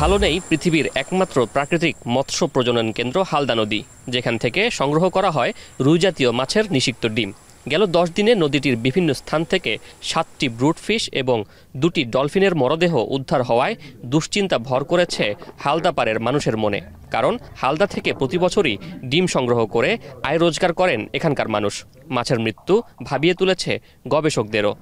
ভালো নেই পৃথিবীর একমাত্র প্রাকৃতিক মৎস্য প্রজনন কেন্দ্র হালদা নদী যেখান থেকে সংগ্রহ করা হয় রুইজাতীয় মাছের নিষিক্ত ডিম গেল দশ দিনে নদীটির বিভিন্ন স্থান থেকে সাতটি ব্রুটফিশ এবং দুটি ডলফিনের মরদেহ উদ্ধার হওয়ায় দুশ্চিন্তা ভর করেছে হালদা পাড়ের মানুষের মনে কারণ হালদা থেকে প্রতি বছরই ডিম সংগ্রহ করে আয় রোজগার করেন এখানকার মানুষ মাছের মৃত্যু ভাবিয়ে তুলেছে গবেষকদেরও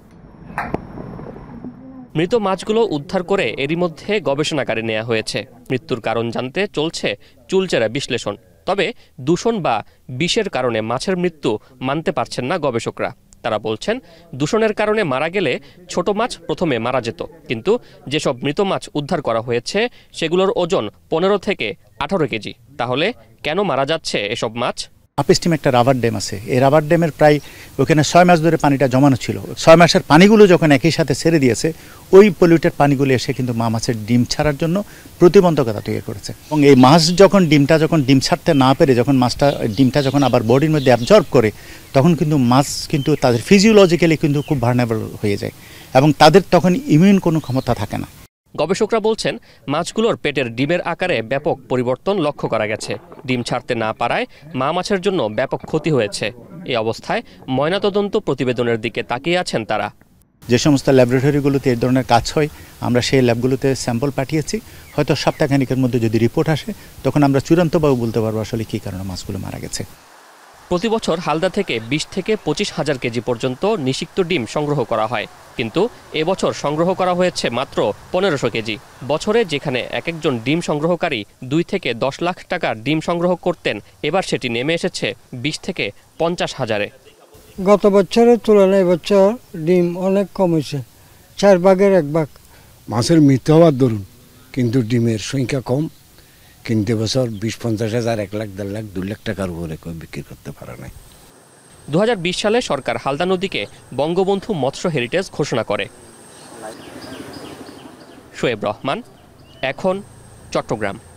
মৃত মাছগুলো উদ্ধার করে এরই মধ্যে গবেষণাকারে নেওয়া হয়েছে মৃত্যুর কারণ জানতে চলছে চুলচেরা বিশ্লেষণ তবে দূষণ বা বিষের কারণে মাছের মৃত্যু মানতে পারছেন না গবেষকরা তারা বলছেন দূষণের কারণে মারা গেলে ছোট মাছ প্রথমে মারা যেত কিন্তু যেসব মৃত মাছ উদ্ধার করা হয়েছে সেগুলোর ওজন পনেরো থেকে আঠারো কেজি তাহলে কেন মারা যাচ্ছে এসব মাছ আপেস্টিম একটা রাবার ড্যাম আছে এই রাবার ড্যামের প্রায় ওখানে ছয় মাস ধরে পানিটা জমানো ছিল ছয় মাসের পানিগুলো যখন একই সাথে ছেড়ে দিয়েছে ওই পলিউটেড পানিগুলো এসে কিন্তু মা মাছের ডিম ছাড়ার জন্য প্রতিবন্ধকতা তৈরি করেছে এবং এই মাছ যখন ডিমটা যখন ডিম ছাড়তে না পেরে যখন মাছটা ডিমটা যখন আবার বডির মধ্যে অ্যাবজর্ব করে তখন কিন্তু মাছ কিন্তু তাদের ফিজিওলজিক্যালি কিন্তু খুব ভার্নেবল হয়ে যায় এবং তাদের তখন ইমিউন কোনো ক্ষমতা থাকে না গবেষকরা বলছেন মাছগুলোর পেটের ডিমের আকারে ব্যাপক পরিবর্তন লক্ষ্য করা গেছে ডিম ছাড়তে না পারায় মা মাছের জন্য ব্যাপক ক্ষতি হয়েছে এই অবস্থায় ময়নাতদন্ত প্রতিবেদনের দিকে তাকিয়ে আছেন তারা যে সমস্ত ল্যাবরেটরিগুলোতে এই ধরনের কাজ হয় আমরা সেই ল্যাবগুলোতে স্যাম্পল পাঠিয়েছি হয়তো সপ্তাহখানিকের মধ্যে যদি রিপোর্ট আসে তখন আমরা চূড়ান্তভাবে বলতে পারবো আসলে কী কারণে মাছগুলো মারা গেছে প্রতি বছর হালদা থেকে বিশ থেকে পঁচিশ হাজার কেজি পর্যন্ত নিষিক্ত ডিম সংগ্রহ করা হয় কিন্তু এবছর সংগ্রহ করা হয়েছে মাত্র পনেরোশো কেজি বছরে যেখানে এক একজন ডিম সংগ্রহকারী দুই থেকে দশ লাখ টাকার ডিম সংগ্রহ করতেন এবার সেটি নেমে এসেছে বিশ থেকে পঞ্চাশ হাজারে গত বছরের তুলনায় এবছর ডিম অনেক কমেছে চার ভাগের এক ভাগ মাছের মৃত্যু হওয়ার দরুন কিন্তু ডিমের সংখ্যা কম কিনতে বছর বিশ পঞ্চাশ হাজার এক লাখ দেড় লাখ দু লাখ টাকার উপরে কেউ বিক্রি করতে পারে না দু সালে সরকার হালদা নদীকে বঙ্গবন্ধু মৎস্য হেরিটেজ ঘোষণা করে শোয়েব রহমান এখন চট্টগ্রাম